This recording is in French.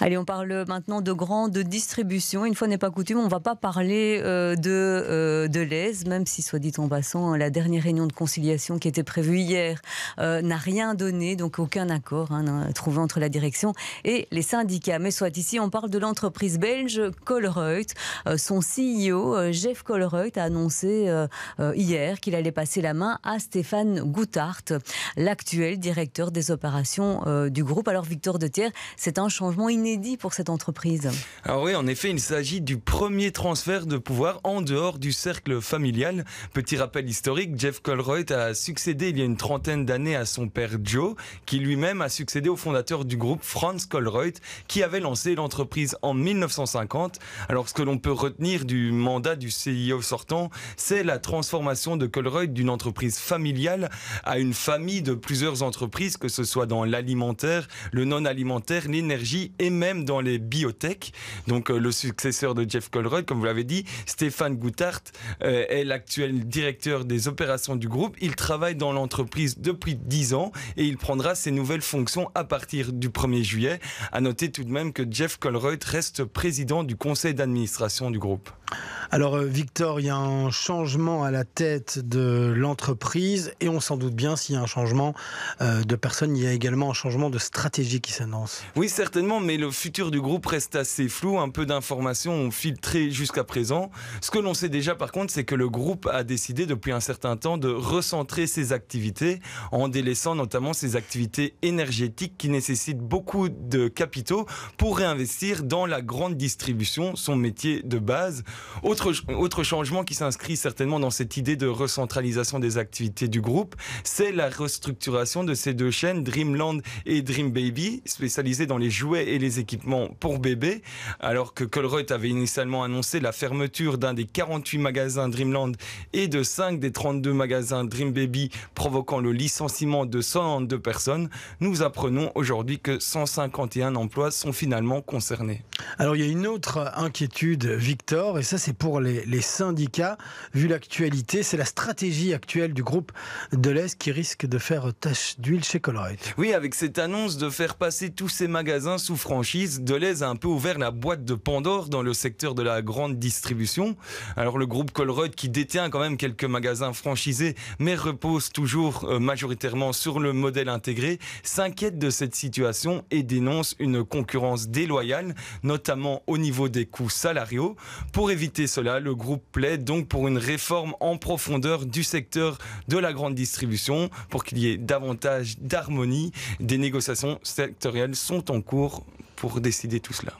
Allez, on parle maintenant de grande distribution. Une fois n'est pas coutume, on ne va pas parler euh, de, euh, de l'aise, même si, soit dit en passant, la dernière réunion de conciliation qui était prévue hier euh, n'a rien donné, donc aucun accord hein, trouvé entre la direction et les syndicats. Mais soit ici, on parle de l'entreprise belge Colreuth. son CEO, Jeff Colreuth, a annoncé hier qu'il allait passer la main à Stéphane Goutart, l'actuel directeur des opérations du groupe. Alors, Victor De Thiers, c'est un changement inédit pour cette entreprise. Alors ah oui, en effet, il s'agit du premier transfert de pouvoir en dehors du cercle familial. Petit rappel historique, Jeff Colroyd a succédé il y a une trentaine d'années à son père Joe, qui lui-même a succédé au fondateur du groupe Franz Colroyd, qui avait lancé l'entreprise en 1950. Alors ce que l'on peut retenir du mandat du CIO sortant, c'est la transformation de Colroyd d'une entreprise familiale à une famille de plusieurs entreprises, que ce soit dans l'alimentaire, le non-alimentaire, l'énergie et même dans les biotech. Donc euh, le successeur de Jeff Colroyd, comme vous l'avez dit, Stéphane Goutart euh, est l'actuel directeur des opérations du groupe. Il travaille dans l'entreprise depuis 10 ans et il prendra ses nouvelles fonctions à partir du 1er juillet. À noter tout de même que Jeff Colroyd reste président du conseil d'administration du groupe. Alors euh, Victor, il y a un changement à la tête de l'entreprise et on s'en doute bien s'il y a un changement euh, de personne, il y a également un changement de stratégie qui s'annonce. Oui certainement, mais le futur du groupe reste assez flou, un peu d'informations ont filtré jusqu'à présent. Ce que l'on sait déjà par contre, c'est que le groupe a décidé depuis un certain temps de recentrer ses activités en délaissant notamment ses activités énergétiques qui nécessitent beaucoup de capitaux pour réinvestir dans la grande distribution, son métier de base. Autre, autre changement qui s'inscrit certainement dans cette idée de recentralisation des activités du groupe, c'est la restructuration de ces deux chaînes, Dreamland et Dream Baby, spécialisées dans les jouets et les équipements pour bébés. Alors que Colruyt avait initialement annoncé la fermeture d'un des 48 magasins Dreamland et de 5 des 32 magasins Dream Baby, provoquant le licenciement de 102 personnes, nous apprenons aujourd'hui que 151 emplois sont finalement concernés. Alors il y a une autre inquiétude, Victor, et c'est pour les, syndicats. Vu l'actualité, c'est la stratégie actuelle du groupe Deleuze qui risque de faire tache d'huile chez Colruyt. Oui, avec cette annonce de faire passer tous ces magasins sous franchise, Deleuze a un peu ouvert la boîte de Pandore dans le secteur de la grande distribution. Alors le groupe Colruyt qui détient quand même quelques magasins franchisés, mais repose toujours euh, majoritairement sur le modèle intégré, s'inquiète de cette situation et dénonce une concurrence déloyale, notamment au niveau des coûts salariaux. Pour éviter cela, le groupe plaide donc pour une réforme en profondeur du secteur de la grande distribution pour qu'il y ait davantage d'harmonie. Des négociations sectorielles sont en cours pour décider tout cela.